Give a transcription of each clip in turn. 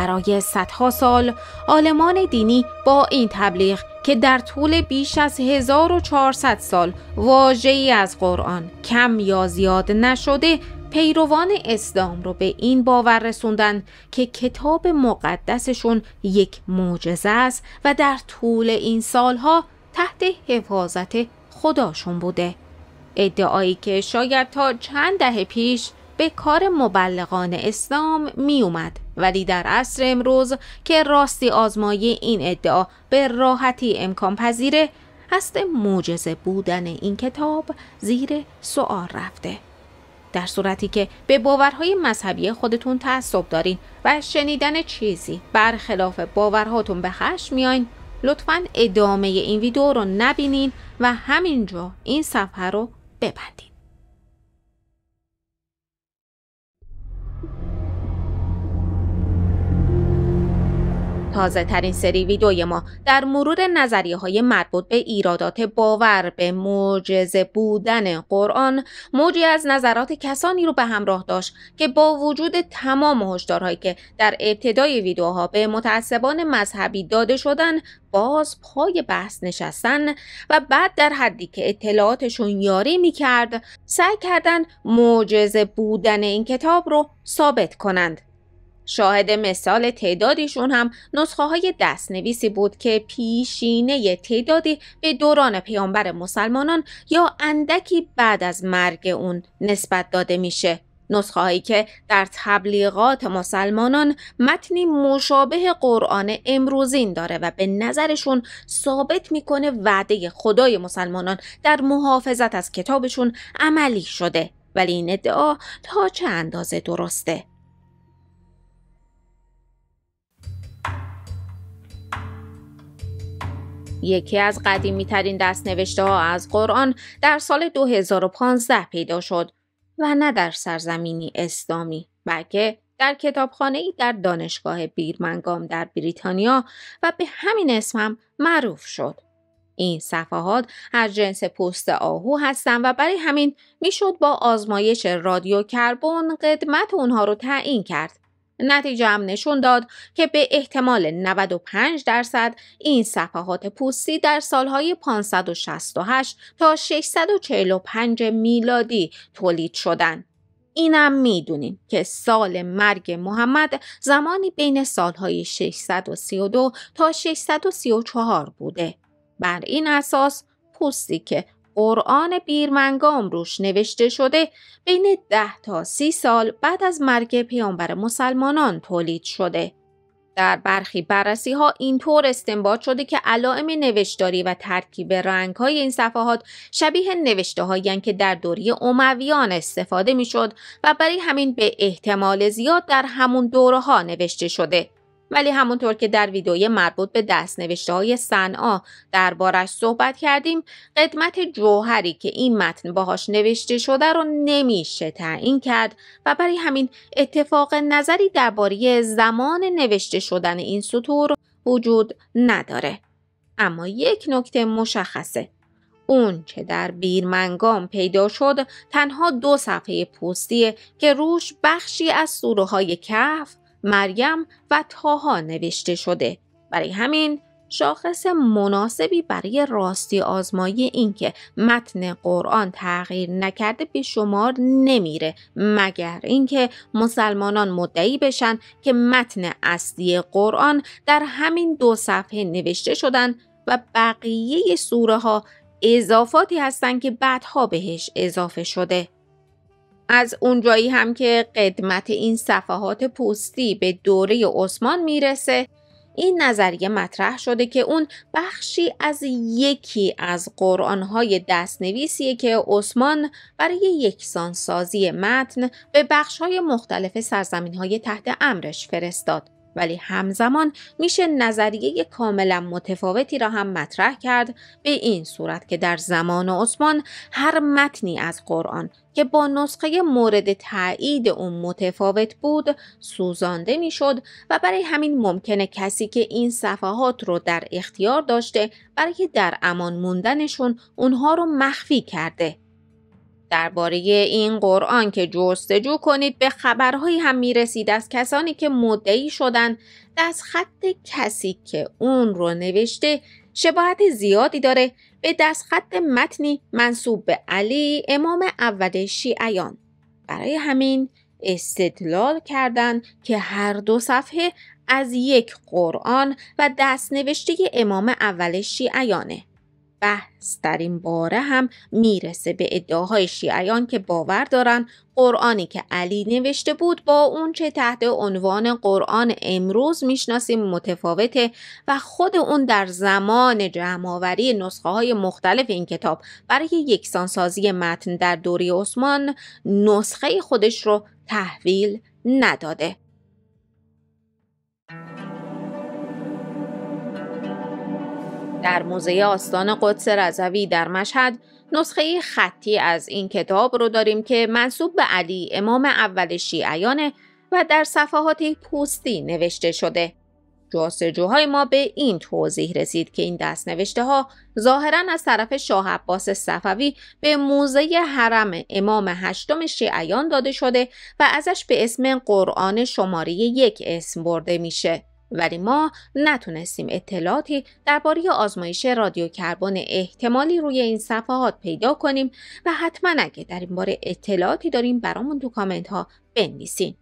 برای صدها سال آلمان دینی با این تبلیغ که در طول بیش از 1400 سال ای از قرآن کم یا زیاد نشده پیروان اسلام رو به این باور رسوندن که کتاب مقدسشون یک معجزه است و در طول این سالها تحت حفاظت خداشون بوده ادعایی که شاید تا چند دهه پیش به کار مبلغان اسلام می اومد ولی در عصر امروز که راستی آزمایی این ادعا به راحتی امکان پذیره هست معجزه بودن این کتاب زیر سؤال رفته در صورتی که به باورهای مذهبی خودتون تعصب دارین و شنیدن چیزی برخلاف باورهاتون به خشم میاین لطفا ادامه این ویدیو رو نبینین و همینجا این صفحه رو ببندین تازه ترین سری ویدیوی ما در مورد نظریه های مربوط به ایرادات باور به معجزه بودن قرآن موجی از نظرات کسانی رو به همراه داشت که با وجود تمام هشدارهایی که در ابتدای ویدیوها به متعصبان مذهبی داده شدن باز پای بحث نشستن و بعد در حدی که اطلاعاتشون یاری میکرد سعی کردن معجزه بودن این کتاب رو ثابت کنند شاهد مثال تعدادیشون هم نسخه های دستنویسی بود که پیشینه تعدادی به دوران پیامبر مسلمانان یا اندکی بعد از مرگ اون نسبت داده میشه نسخه هایی که در تبلیغات مسلمانان متنی مشابه قرآن امروزین داره و به نظرشون ثابت میکنه وعده خدای مسلمانان در محافظت از کتابشون عملی شده ولی این ادعا تا چه اندازه درسته یکی از قدیمی ترین دست نوشته ها از قرآن در سال 2015 پیدا شد و نه در سرزمینی اسلامی بلکه در کتابخانه ای در دانشگاه بیرمنگام در بریتانیا و به همین اسمم هم معروف شد. این صفحات از جنس پوست آهو هستند و برای همین میشد با آزمایش رادیو کربن قدمت اونها رو تعیین کرد نتیجه هم نشون داد که به احتمال 95 درصد این صفحات پوستی در سالهای 568 تا 645 میلادی تولید شدند. اینم میدونیم که سال مرگ محمد زمانی بین سالهای 632 تا 634 بوده. بر این اساس پوستی که قرآن بیرمنگام روش نوشته شده بین ده تا سی سال بعد از مرگ پیامبر مسلمانان تولید شده. در برخی بررسی ها طور استنباط شده که علائم نوشتاری و ترکیب رنگ های این صفحات شبیه نوشته هایی که در دوری اومویان استفاده می شد و برای همین به احتمال زیاد در همون دوره ها نوشته شده. ولی همونطور که در ویدئوی مربوط به نوشته های صنعا دربارش صحبت کردیم قدمت جوهری که این متن باهاش نوشته شده رو نمیشه تعیین کرد و برای همین اتفاق نظری درباره زمان نوشته شدن این سطور وجود نداره اما یک نکته مشخصه اون که در بیرمنگام پیدا شد تنها دو صفحه پوستیه که روش بخشی از سوروهای کف مریم و تاها نوشته شده برای همین شاخص مناسبی برای راستی آزمایی اینکه متن قرآن تغییر نکرده به شمار نمیره مگر اینکه مسلمانان مدعی بشن که متن اصلی قرآن در همین دو صفحه نوشته شدن و بقیه سوره ها اضافاتی هستند که بعدها بهش اضافه شده از اونجایی هم که قدمت این صفحات پوستی به دوره عثمان میرسه این نظریه مطرح شده که اون بخشی از یکی از قرآنهای دستنویسیه که عثمان برای یکسانسازی متن به بخشهای مختلف سرزمینهای تحت امرش فرستاد ولی همزمان میشه نظریه کاملا متفاوتی را هم مطرح کرد به این صورت که در زمان عثمان هر متنی از قرآن که با نسخه مورد تایید اون متفاوت بود سوزانده میشد و برای همین ممکنه کسی که این صفحات رو در اختیار داشته برای در امان موندنشون اونها رو مخفی کرده درباره این قرآن که جستجو کنید به خبرهایی هم میرسید از کسانی که مدعی شدند دست خط کسی که اون رو نوشته شباهت زیادی داره به دست خط متنی منصوب به علی امام اول شیعیان برای همین استدلال کردن که هر دو صفحه از یک قرآن و دست نوشته امام اول شیعیانه بحث در این باره هم میرسه به ادعاهای شیعیان که باور دارن قرآنی که علی نوشته بود با چه تحت عنوان قرآن امروز میشناسیم متفاوته و خود اون در زمان جمعآوری نسخه های مختلف این کتاب برای یکسانسازی متن در دوری عثمان نسخه خودش رو تحویل نداده در موزه آستان قدس رضوی در مشهد نسخه خطی از این کتاب رو داریم که منصوب به علی امام اول شیعیانه و در صفحات پوستی نوشته شده. جستجوهای ما به این توضیح رسید که این دست نوشته ها ظاهرا از طرف شاه عباس صفوی به موزه حرم امام هشتم شیعیان داده شده و ازش به اسم قرآن شماره یک اسم برده میشه. ولی ما نتونستیم اطلاعاتی درباره آزمایش رادیوکربن احتمالی روی این صفحات پیدا کنیم و حتما اگه در این باره اطلاعاتی داریم برامون تو کامنت ها بنویسین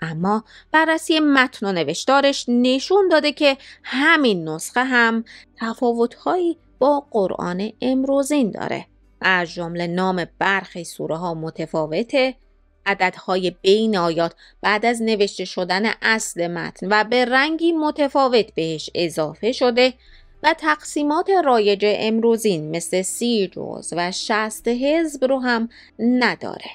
اما بررسی متن و نوشتارش نشون داده که همین نسخه هم تفاوتهایی با قرآن امروزین داره از جمله نام برخی سوره ها متفاوته عددهای بین آیات بعد از نوشته شدن اصل متن و به رنگی متفاوت بهش اضافه شده و تقسیمات رایج امروزین مثل سی و شست حزب رو هم نداره.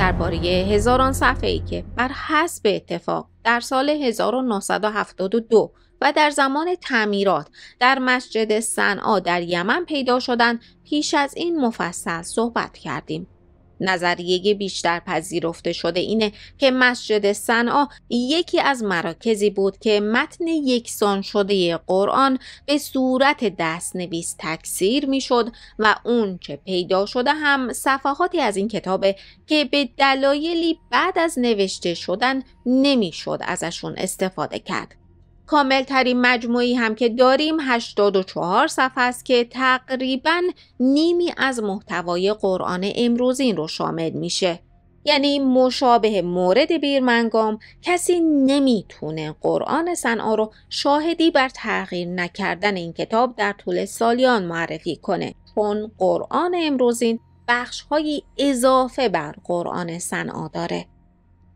درباره هزاران صفحه ای که بر حسب اتفاق در سال 1972 و در زمان تعمیرات در مسجد صنعا در یمن پیدا شدند پیش از این مفصل صحبت کردیم نظریه بیشتر پذیرفته شده اینه که مسجد صنعا یکی از مراکزی بود که متن یکسان شده قرآن به صورت نویس تکثیر میشد و اون چه پیدا شده هم صفحاتی از این کتابه که به دلایلی بعد از نوشته شدن نمیشد ازشون استفاده کرد کامل ترین مجموعی هم که داریم 84 صفحه است که تقریبا نیمی از محتوای قرآن امروزین رو شامل میشه. یعنی مشابه مورد بیرمنگام کسی نمیتونه قرآن صنعا رو شاهدی بر تغییر نکردن این کتاب در طول سالیان معرفی کنه چون قرآن امروزین بخشهایی اضافه بر قرآن صنعا داره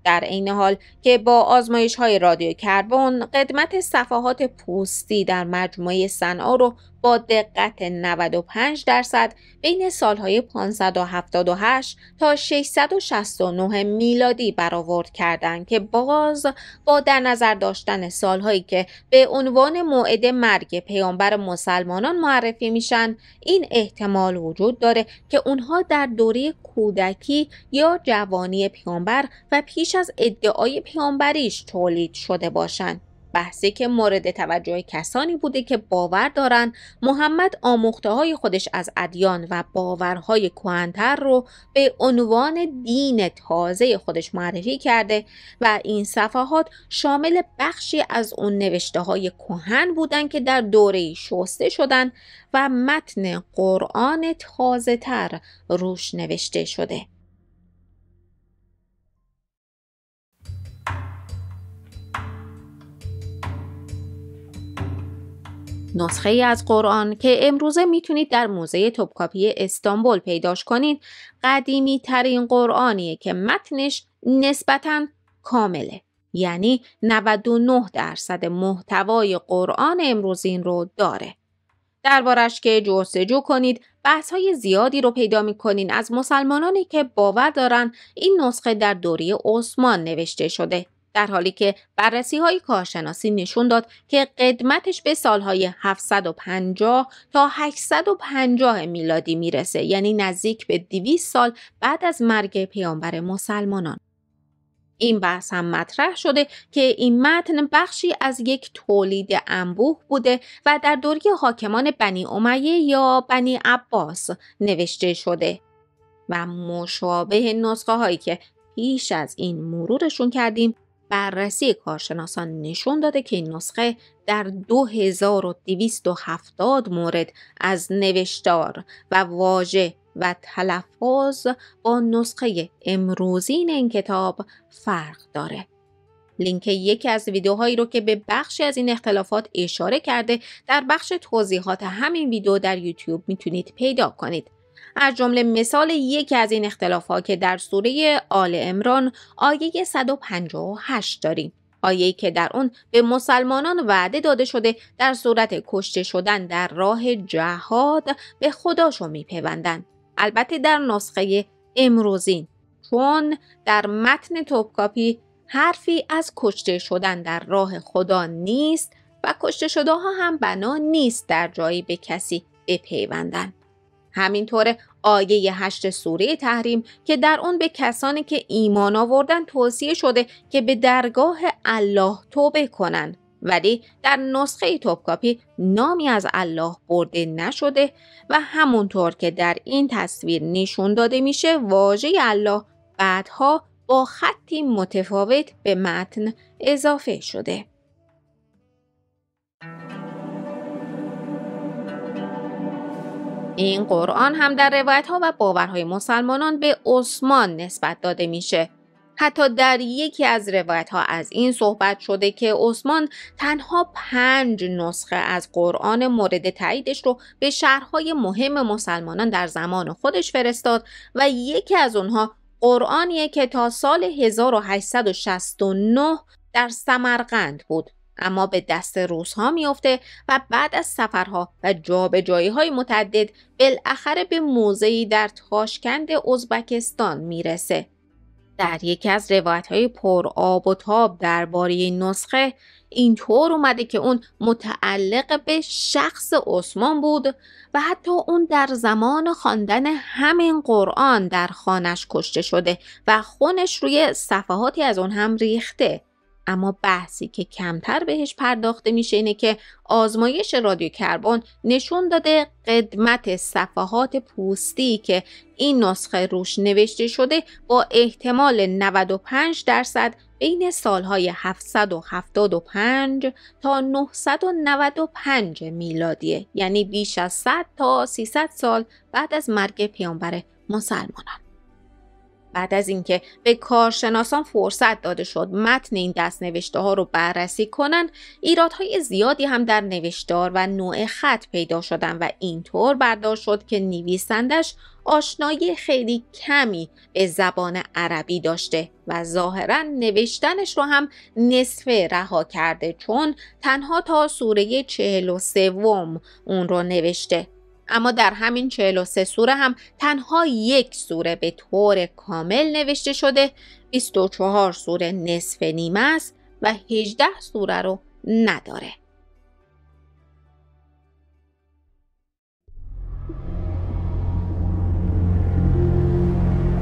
در عین حال که با آزمایش های رادیو کربن قدمت صفحات پوستی در مجموعه صنعا رو با دقت 95 درصد بین سالهای 578 تا 669 میلادی برآورد کردند که باز با در نظر داشتن سالهایی که به عنوان موعد مرگ پیامبر مسلمانان معرفی میشن این احتمال وجود داره که اونها در دوره کودکی یا جوانی پیامبر و پیش از ادعای پیامبریش تولید شده باشند بحثی که مورد توجه کسانی بوده که باور دارند محمد آموخته های خودش از ادیان و باورهای کهنتر رو به عنوان دین تازه خودش معرفی کرده و این صفحات شامل بخشی از اون نوشته های کهن بودند که در دوره شسته شدن و متن قرآن تازه تر روش نوشته شده نسخه ای از قرآن که امروزه میتونید در موزه توپکاپی استانبول پیداش کنید قدیمی ترین قرآنیه که متنش نسبتا کامله یعنی 99 درصد محتوای قرآن امروزین رو داره دربارش که جستجو کنید بحث های زیادی رو پیدا می کنین از مسلمانانی که باور دارن این نسخه در دوره عثمان نوشته شده در حالی که بررسی های کارشناسی نشون داد که قدمتش به سالهای 750 تا 850 میلادی میرسه یعنی نزدیک به 200 سال بعد از مرگ پیامبر مسلمانان این بحث هم مطرح شده که این متن بخشی از یک تولید انبوه بوده و در دوره حاکمان بنی امیه یا بنی عباس نوشته شده و مشابه نسخه هایی که پیش از این مرورشون کردیم بررسی کارشناسان نشون داده که این نسخه در 2270 مورد از نوشتار و واژه و تلفظ با نسخه امروزین این کتاب فرق داره. لینک یکی از ویدیوهایی رو که به بخشی از این اختلافات اشاره کرده در بخش توضیحات همین ویدیو در یوتیوب میتونید پیدا کنید. از جمله مثال یکی از این اختلاف ها که در سوره آل امران آیه 158 داریم آیه که در اون به مسلمانان وعده داده شده در صورت کشته شدن در راه جهاد به خداشو میپیوندند البته در نسخه امروزین چون در متن توپکاپی حرفی از کشته شدن در راه خدا نیست و کشته شده ها هم بنا نیست در جایی به کسی بپیوندند همینطور آیه هشت سوره تحریم که در اون به کسانی که ایمان آوردن توصیه شده که به درگاه الله توبه کنن ولی در نسخه توپکاپی نامی از الله برده نشده و همونطور که در این تصویر نشون داده میشه واژه الله بعدها با خطی متفاوت به متن اضافه شده. این قرآن هم در روایت ها و باورهای مسلمانان به عثمان نسبت داده میشه. حتی در یکی از روایت ها از این صحبت شده که عثمان تنها پنج نسخه از قرآن مورد تاییدش رو به شهرهای مهم مسلمانان در زمان خودش فرستاد و یکی از اونها قرآنیه که تا سال 1869 در سمرقند بود. اما به دست روزها ها میافته و بعد از سفرها و جابجایی های متعدد بالاخره به موضعی در تاشکند ازبکستان میرسه در یکی از روایت های پر آب و تاب درباره نسخه اینطور اومده که اون متعلق به شخص عثمان بود و حتی اون در زمان خواندن همین قرآن در خانش کشته شده و خونش روی صفحاتی از اون هم ریخته اما بحثی که کمتر بهش پرداخته میشه اینه که آزمایش رادیو کربن نشون داده قدمت صفحات پوستی که این نسخه روش نوشته شده با احتمال 95 درصد بین سالهای 775 تا 995 میلادیه یعنی بیش از 100 تا 300 سال بعد از مرگ پیانبر مسلمانان بعد از اینکه به کارشناسان فرصت داده شد متن این دست نوشته ها رو بررسی کنند ایرادهای زیادی هم در نوشتار و نوع خط پیدا شدن و اینطور برداشت شد که نویسندش آشنایی خیلی کمی به زبان عربی داشته و ظاهرا نوشتنش رو هم نصفه رها کرده چون تنها تا سوره 43 اون رو نوشته اما در همین 43 سوره هم تنها یک سوره به طور کامل نوشته شده 24 سوره نصف نیمه است و 18 سوره رو نداره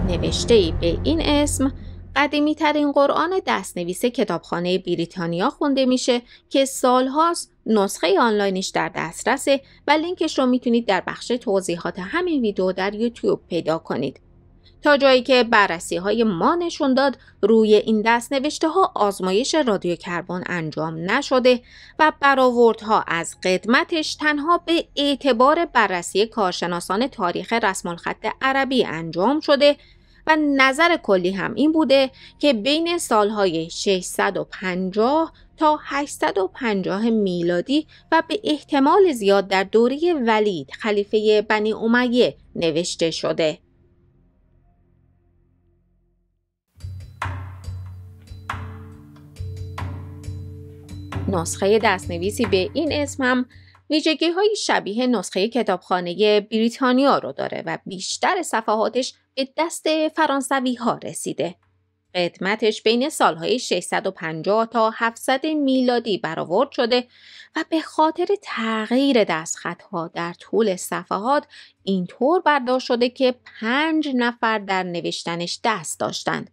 نوشته ای به این اسم قدیمی ترین قرآن دستنویس کتابخانه بریتانیا خونده میشه که سالهاست نسخه آنلاینش در دسترسه و لینکش رو میتونید در بخش توضیحات همین ویدیو در یوتیوب پیدا کنید. تا جایی که بررسی های ما نشون داد روی این دست نوشته ها آزمایش رادیو کربن انجام نشده و برآوردها از قدمتش تنها به اعتبار بررسی کارشناسان تاریخ رسم الخط عربی انجام شده و نظر کلی هم این بوده که بین سالهای 650 تا 850 میلادی و به احتمال زیاد در دوره ولید خلیفه بنی امیه نوشته شده. نسخه دستنویسی به این اسم هم ویژگی های شبیه نسخه کتابخانه بریتانیا رو داره و بیشتر صفحاتش به دست فرانسوی ها رسیده. قدمتش بین سالهای 650 تا 700 میلادی برآورد شده و به خاطر تغییر دستخطها در طول صفحات اینطور برداشت شده که پنج نفر در نوشتنش دست داشتند.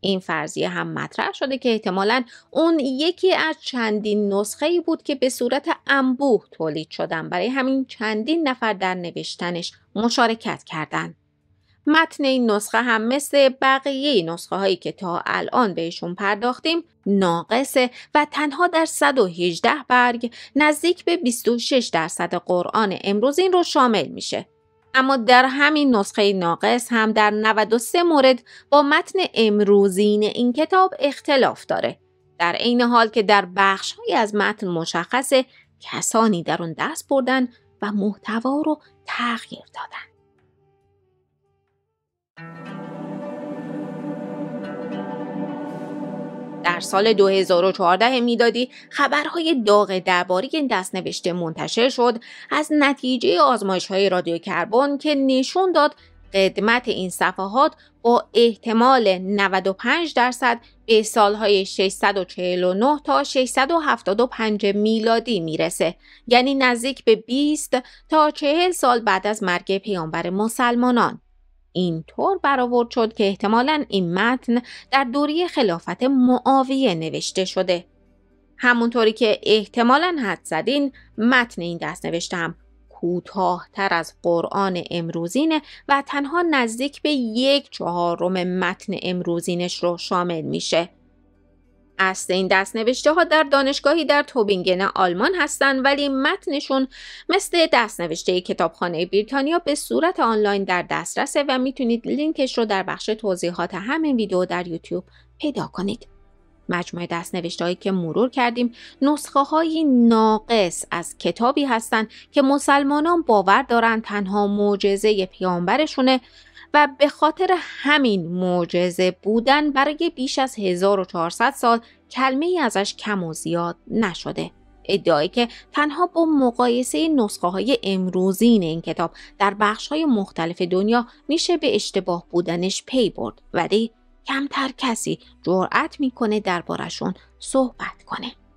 این فرضیه هم مطرح شده که احتمالا اون یکی از چندین نسخه ای بود که به صورت انبوه تولید شدن برای همین چندین نفر در نوشتنش مشارکت کردند. متن این نسخه هم مثل بقیه نسخه هایی که تا الان بهشون پرداختیم ناقصه و تنها در 118 برگ نزدیک به 26 درصد قرآن امروزین رو شامل میشه. اما در همین نسخه ناقص هم در 93 مورد با متن امروزین این کتاب اختلاف داره. در عین حال که در بخش های از متن مشخصه کسانی در اون دست بردن و محتوا رو تغییر دادن. در سال 2014 میلادی خبرهای داغ درباره دستنوشته منتشر شد از نتیجه آزمایش های کربن که نشون داد قدمت این صفحات با احتمال 95 درصد به سالهای 649 تا 675 میلادی میرسه یعنی نزدیک به 20 تا 40 سال بعد از مرگ پیامبر مسلمانان اینطور برآورد شد که احتمالا این متن در دوری خلافت معاویه نوشته شده همونطوری که احتمالا حد زدین متن این دست نوشته هم کوتاهتر از قرآن امروزینه و تنها نزدیک به یک چهارم متن امروزینش رو شامل میشه اصل این دست نوشته ها در دانشگاهی در توبینگن آلمان هستند ولی متنشون مثل دست نوشته کتابخانه بریتانیا به صورت آنلاین در دسترسه و میتونید لینکش رو در بخش توضیحات همین ویدیو در یوتیوب پیدا کنید. مجموعه دست هایی که مرور کردیم نسخه های ناقص از کتابی هستند که مسلمانان باور دارند تنها معجزه پیامبرشونه و به خاطر همین معجزه بودن برای بیش از 1400 سال کلمه ای ازش کم و زیاد نشده. ادعایی که تنها با مقایسه نسخه های امروزین این کتاب در بخش های مختلف دنیا میشه به اشتباه بودنش پی برد ولی کمتر کسی جرأت میکنه دربارشون صحبت کنه.